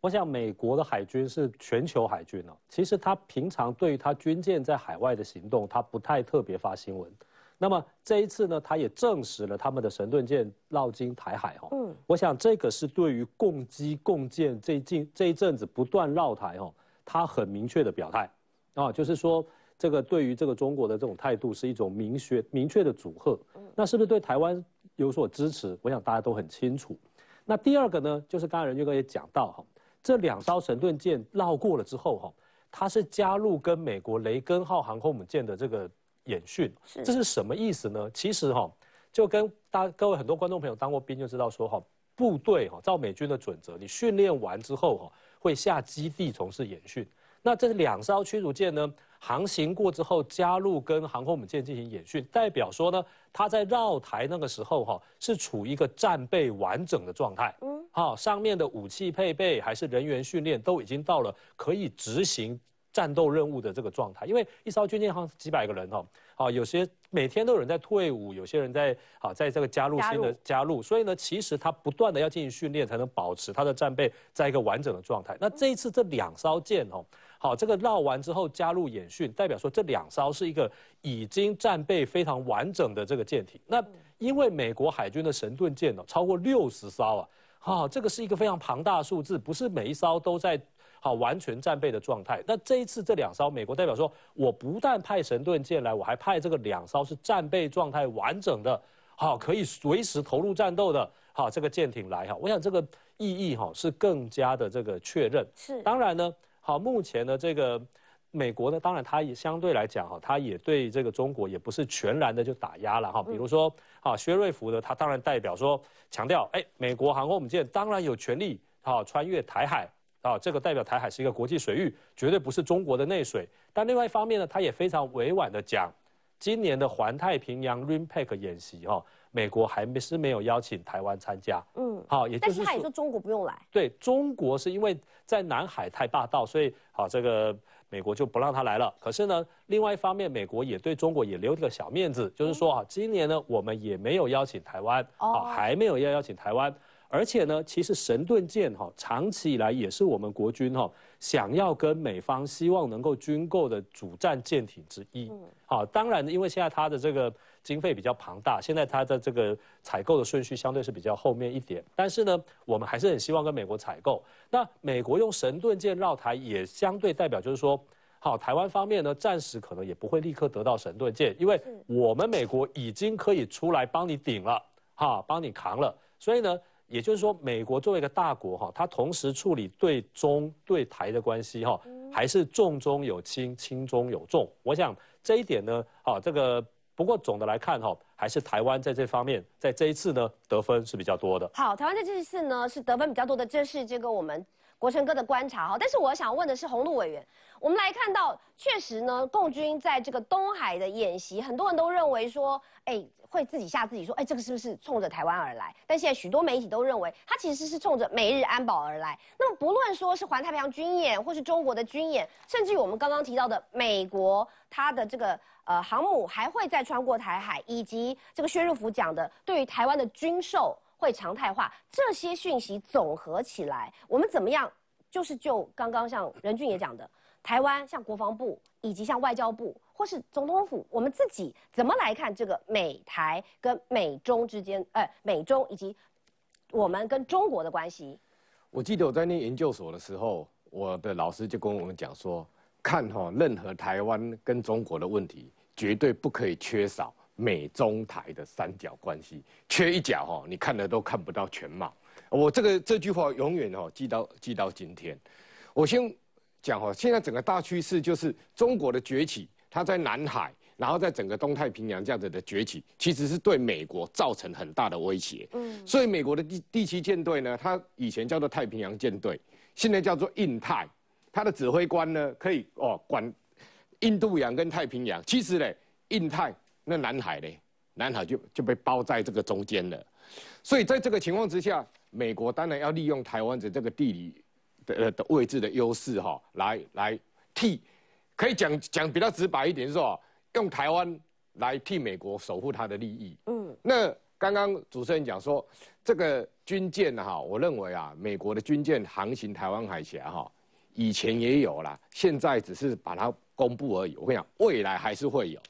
我想，美国的海军是全球海军了。其实他平常对于他军舰在海外的行动，他不太特别发新闻。那么这一次呢，他也证实了他们的神盾舰绕经台海哈。嗯，我想这个是对于共机共舰最近这一阵子不断绕台哈，他很明确的表态，啊，就是说这个对于这个中国的这种态度是一种明确明确的阻遏。那是不是对台湾有所支持？我想大家都很清楚。那第二个呢，就是刚才任军哥也讲到哈。这两艘神盾舰绕过了之后哈，它是加入跟美国雷根号航空母舰的这个演训，这是什么意思呢？其实哈，就跟大各位很多观众朋友当过兵就知道说哈，部队哈照美军的准则，你训练完之后哈会下基地从事演训，那这两艘驱逐舰呢？航行过之后，加入跟航空母舰进行演训，代表说呢，它在绕台那个时候哈，是处于一个战备完整的状态。嗯，哈，上面的武器配备还是人员训练都已经到了可以执行战斗任务的这个状态。因为一艘军舰上几百个人哈，啊，有些每天都有人在退伍，有些人在啊，在这个加入新的加入，所以呢，其实它不断的要进行训练，才能保持它的战备在一个完整的状态。那这一次这两艘舰哈。好，这个绕完之后加入演训，代表说这两艘是一个已经战备非常完整的这个舰艇。那因为美国海军的神盾舰呢，超过六十艘啊，哈，这个是一个非常庞大的数字，不是每一艘都在好完全战备的状态。那这一次这两艘，美国代表说，我不但派神盾舰来，我还派这个两艘是战备状态完整的，好，可以随时投入战斗的，好，这个舰艇来哈。我想这个意义哈是更加的这个确认。是，当然呢。好，目前呢，这个美国呢，当然它也相对来讲哈，它也对这个中国也不是全然的就打压了哈。比如说啊，薛瑞福呢，他当然代表说强调，哎，美国航空母舰当然有权利啊穿越台海啊，这个代表台海是一个国际水域，绝对不是中国的内水。但另外一方面呢，他也非常委婉的讲，今年的环太平洋 RimPac 演习哈。美国还是没有邀请台湾参加，嗯，好，也就是说中国不用来。对，中国是因为在南海太霸道，所以好这个美国就不让他来了。可是呢，另外一方面，美国也对中国也留个小面子，就是说啊，今年呢我们也没有邀请台湾，哦，还没有要邀请台湾。而且呢，其实神盾舰哈，长期以来也是我们国军哈想要跟美方希望能够军购的主战舰艇之一。好，当然呢，因为现在它的这个经费比较庞大，现在它的这个采购的顺序相对是比较后面一点。但是呢，我们还是很希望跟美国采购。那美国用神盾舰绕台，也相对代表就是说，好，台湾方面呢，暂时可能也不会立刻得到神盾舰，因为我们美国已经可以出来帮你顶了，哈，帮你扛了。所以呢。也就是说，美国作为一个大国哈，它同时处理对中对台的关系哈，还是重中有轻，轻中有重。我想这一点呢，啊，这个不过总的来看哈，还是台湾在这方面在这一次呢得分是比较多的。好，台湾在这一次呢是得分比较多的，这是这个我们。国成哥的观察哈，但是我想问的是洪露委员，我们来看到，确实呢，共军在这个东海的演习，很多人都认为说，哎，会自己吓自己，说，哎，这个是不是冲着台湾而来？但现在许多媒体都认为，它其实是冲着美日安保而来。那么，不论说是环太平洋军演，或是中国的军演，甚至我们刚刚提到的美国它的这个呃航母还会再穿过台海，以及这个薛如福讲的对于台湾的军售。会常态化，这些讯息总合起来，我们怎么样？就是就刚刚像任俊也讲的，台湾像国防部以及像外交部或是总统府，我们自己怎么来看这个美台跟美中之间，呃，美中以及我们跟中国的关系？我记得我在念研究所的时候，我的老师就跟我们讲说，看哈任何台湾跟中国的问题，绝对不可以缺少。美中台的三角关系缺一角哈，你看的都看不到全貌。我这个这句话永远哦记到记到今天。我先讲哈，现在整个大趋势就是中国的崛起，它在南海，然后在整个东太平洋这样子的崛起，其实是对美国造成很大的威胁。嗯，所以美国的第第七舰队呢，它以前叫做太平洋舰队，现在叫做印太，它的指挥官呢可以哦管印度洋跟太平洋。其实呢，印太。那南海呢？南海就就被包在这个中间了，所以在这个情况之下，美国当然要利用台湾的这个地理的的位置的优势哈，来来替，可以讲讲比较直白一点，是说，用台湾来替美国守护它的利益。嗯，那刚刚主持人讲说，这个军舰哈，我认为啊，美国的军舰航行台湾海峡哈，以前也有了，现在只是把它公布而已。我跟你讲，未来还是会有。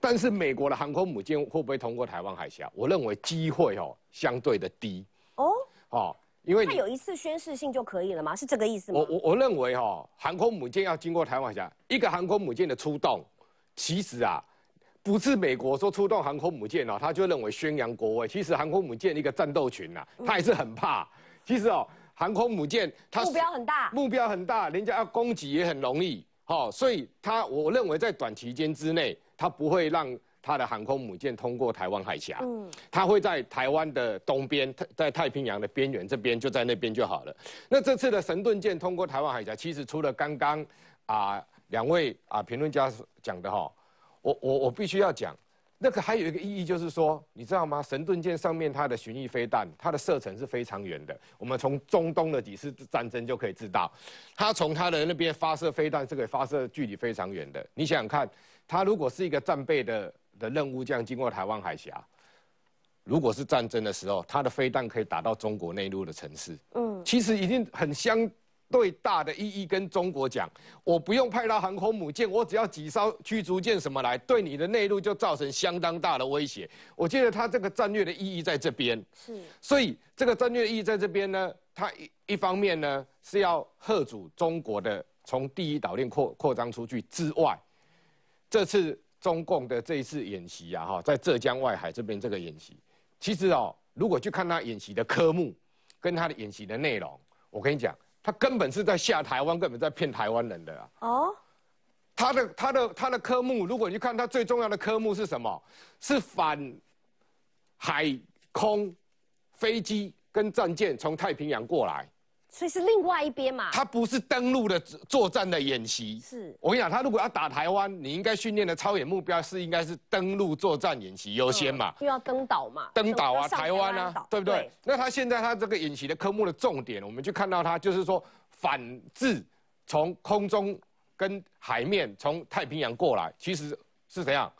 但是美国的航空母舰会不会通过台湾海峡？我认为机会哦相对的低哦，好，因为它有一次宣誓性就可以了吗？是这个意思吗？我我我认为哦，航空母舰要经过台湾海峡，一个航空母舰的出动，其实啊，不是美国说出动航空母舰哦，他就认为宣扬国威。其实航空母舰一个战斗群呐，他也是很怕。其实哦，航空母舰它目标很大，目标很大，人家要攻击也很容易。好，所以他我认为在短期间之内，他不会让他的航空母舰通过台湾海峡。嗯，他会在台湾的东边，在太平洋的边缘这边，就在那边就好了。那这次的神盾舰通过台湾海峡，其实除了刚刚啊两位啊评论家讲的哈，我我我必须要讲。那个还有一个意义就是说，你知道吗？神盾舰上面它的巡弋飞弹，它的射程是非常远的。我们从中东的几次战争就可以知道，它从它的那边发射飞弹是可以发射距离非常远的。你想想看，它如果是一个战备的的任务，这样经过台湾海峡，如果是战争的时候，它的飞弹可以打到中国内陆的城市。嗯，其实已经很相。对大的意义跟中国讲，我不用派他航空母舰，我只要几艘驱逐舰什么来，对你的内陆就造成相当大的威胁。我觉得他这个战略的意义在这边，是，所以这个战略意义在这边呢，它一一方面呢是要贺阻中国的从第一岛链扩扩张出去之外，这次中共的这一次演习啊，哈，在浙江外海这边这个演习，其实哦，如果去看他演习的科目，跟他的演习的内容，我跟你讲。他根本是在吓台湾，根本在骗台湾人的啊！哦，他的他的他的科目，如果你看他最重要的科目是什么？是反海空飞机跟战舰从太平洋过来。所以是另外一边嘛，他不是登陆的作战的演习。是我跟你讲，他如果要打台湾，你应该训练的超远目标是应该是登陆作战演习优先嘛，又要登岛嘛，登岛啊，台湾啊，对不对？那他现在他这个演习的科目的重点，我们就看到他就是说反制从空中跟海面从太平洋过来，其实是怎样？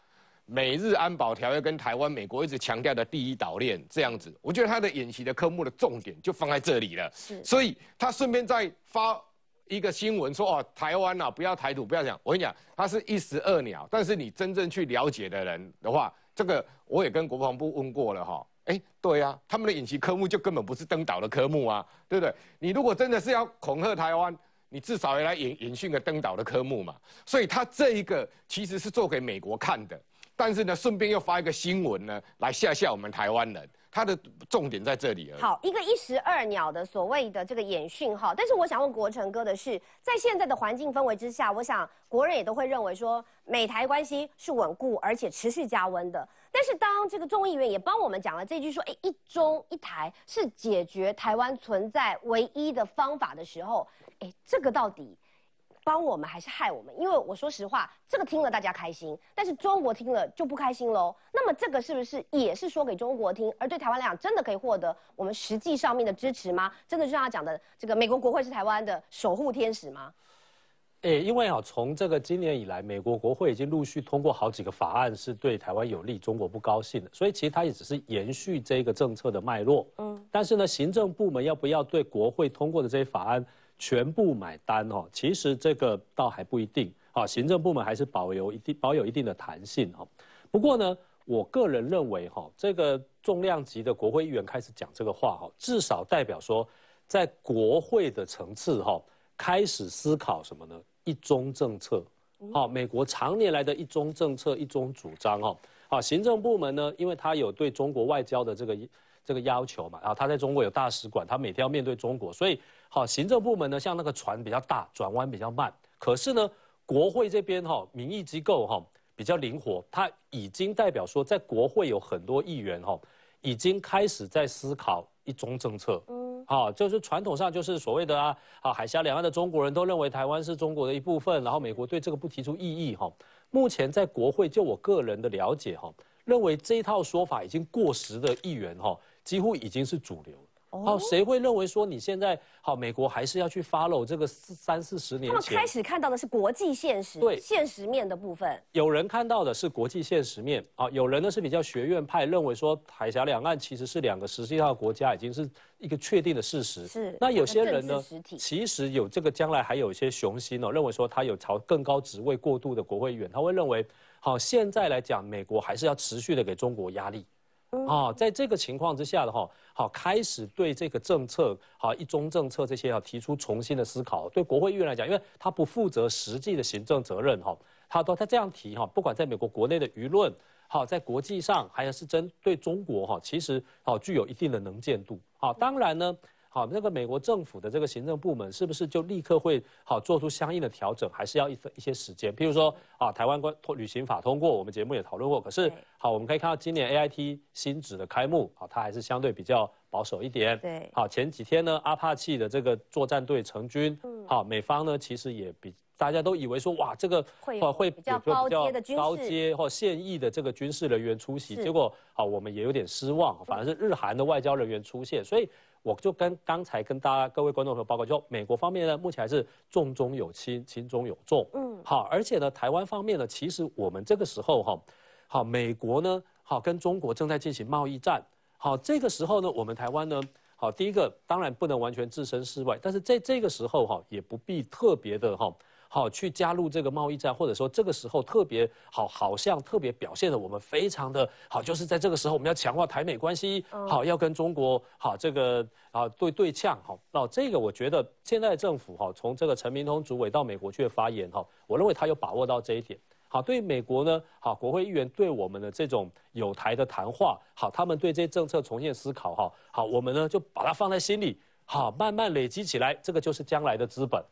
美日安保条约跟台湾，美国一直强调的第一岛链这样子，我觉得他的演习的科目的重点就放在这里了。是，所以他顺便再发一个新闻说哦，台湾呐，不要台独，不要讲。我跟你讲，他是一石二鸟。但是你真正去了解的人的话，这个我也跟国防部问过了哈。哎，对呀，他们的演习科目就根本不是登岛的科目啊，对不对？你如果真的是要恐吓台湾，你至少要来演演训个登岛的科目嘛。所以他这一个其实是做给美国看的。但是呢，顺便又发一个新闻呢，来吓吓我们台湾人。它的重点在这里了。好，一个一石二鸟的所谓的这个演训哈。但是我想问国成哥的是，在现在的环境氛围之下，我想国人也都会认为说，美台关系是稳固而且持续加温的。但是当这个众议员也帮我们讲了这句说，哎，一中一台是解决台湾存在唯一的方法的时候，哎，这个到底？帮我们还是害我们？因为我说实话，这个听了大家开心，但是中国听了就不开心喽。那么这个是不是也是说给中国听，而对台湾来讲，真的可以获得我们实际上面的支持吗？真的就像他讲的，这个美国国会是台湾的守护天使吗？诶，因为啊，从这个今年以来，美国国会已经陆续通过好几个法案，是对台湾有利，中国不高兴的。所以其实他也只是延续这个政策的脉络。嗯，但是呢，行政部门要不要对国会通过的这些法案？全部买单哦，其实这个倒还不一定啊，行政部门还是保有一定保有一定的弹性啊。不过呢，我个人认为哈，这个重量级的国会议员开始讲这个话哈，至少代表说，在国会的层次哈，开始思考什么呢？一中政策，好，美国常年来的一中政策一中主张啊，好，行政部门呢，因为他有对中国外交的这个。这个要求嘛，然后他在中国有大使馆，他每天要面对中国，所以好行政部门呢，像那个船比较大，转弯比较慢。可是呢，国会这边哈，民意机构哈比较灵活，他已经代表说，在国会有很多议员哈，已经开始在思考一中政策。嗯，好，就是传统上就是所谓的啊，啊，海峡两岸的中国人都认为台湾是中国的一部分，然后美国对这个不提出异议哈。目前在国会，就我个人的了解哈，认为这一套说法已经过时的议员哈。几乎已经是主流哦，谁会认为说你现在好？美国还是要去 follow 这个三四十年？他们开始看到的是国际现实，对现实面的部分。有人看到的是国际现实面啊，有人呢是比较学院派，认为说海峡两岸其实是两个实际上国家，已经是一个确定的事实。是。那有些人呢，其实有这个将来还有一些雄心哦，认为说他有朝更高职位过渡的国会议员，他会认为，好，现在来讲，美国还是要持续的给中国压力。啊，在这个情况之下的话，好开始对这个政策，好一中政策这些要提出重新的思考。对国会议员来讲，因为他不负责实际的行政责任哈，他他这样提哈，不管在美国国内的舆论，好在国际上，还是针对中国哈，其实好具有一定的能见度。好，当然呢。好，那个美国政府的这个行政部门是不是就立刻会好做出相应的调整？还是要一一些时间？譬如说，啊，台湾国旅行法通过，我们节目也讨论过。可是，好，我们可以看到今年 A I T 新址的开幕，啊，它还是相对比较保守一点。对。好，前几天呢，阿帕奇的这个作战队成军，好，美方呢其实也比大家都以为说哇，这个会会比较高阶的高阶或现役的这个军事人员出席，结果啊，我们也有点失望，反而是日韩的外交人员出现，所以。我就跟刚才跟大家各位观众朋友报告，就美国方面呢，目前还是重中有轻，轻中有重。嗯，好，而且呢，台湾方面呢，其实我们这个时候哈，好，美国呢，好跟中国正在进行贸易战。好，这个时候呢，我们台湾呢，好，第一个当然不能完全置身事外，但是在这个时候哈，也不必特别的哈。好，去加入这个贸易战，或者说这个时候特别好，好像特别表现的我们非常的好，就是在这个时候我们要强化台美关系，好要跟中国好这个啊对对呛好，那这个我觉得现在政府哈从这个陈明通主委到美国去发言哈，我认为他有把握到这一点。好，对美国呢，好国会议员对我们的这种有台的谈话，好他们对这些政策重新思考哈，好我们呢就把它放在心里，好慢慢累积起来，这个就是将来的资本。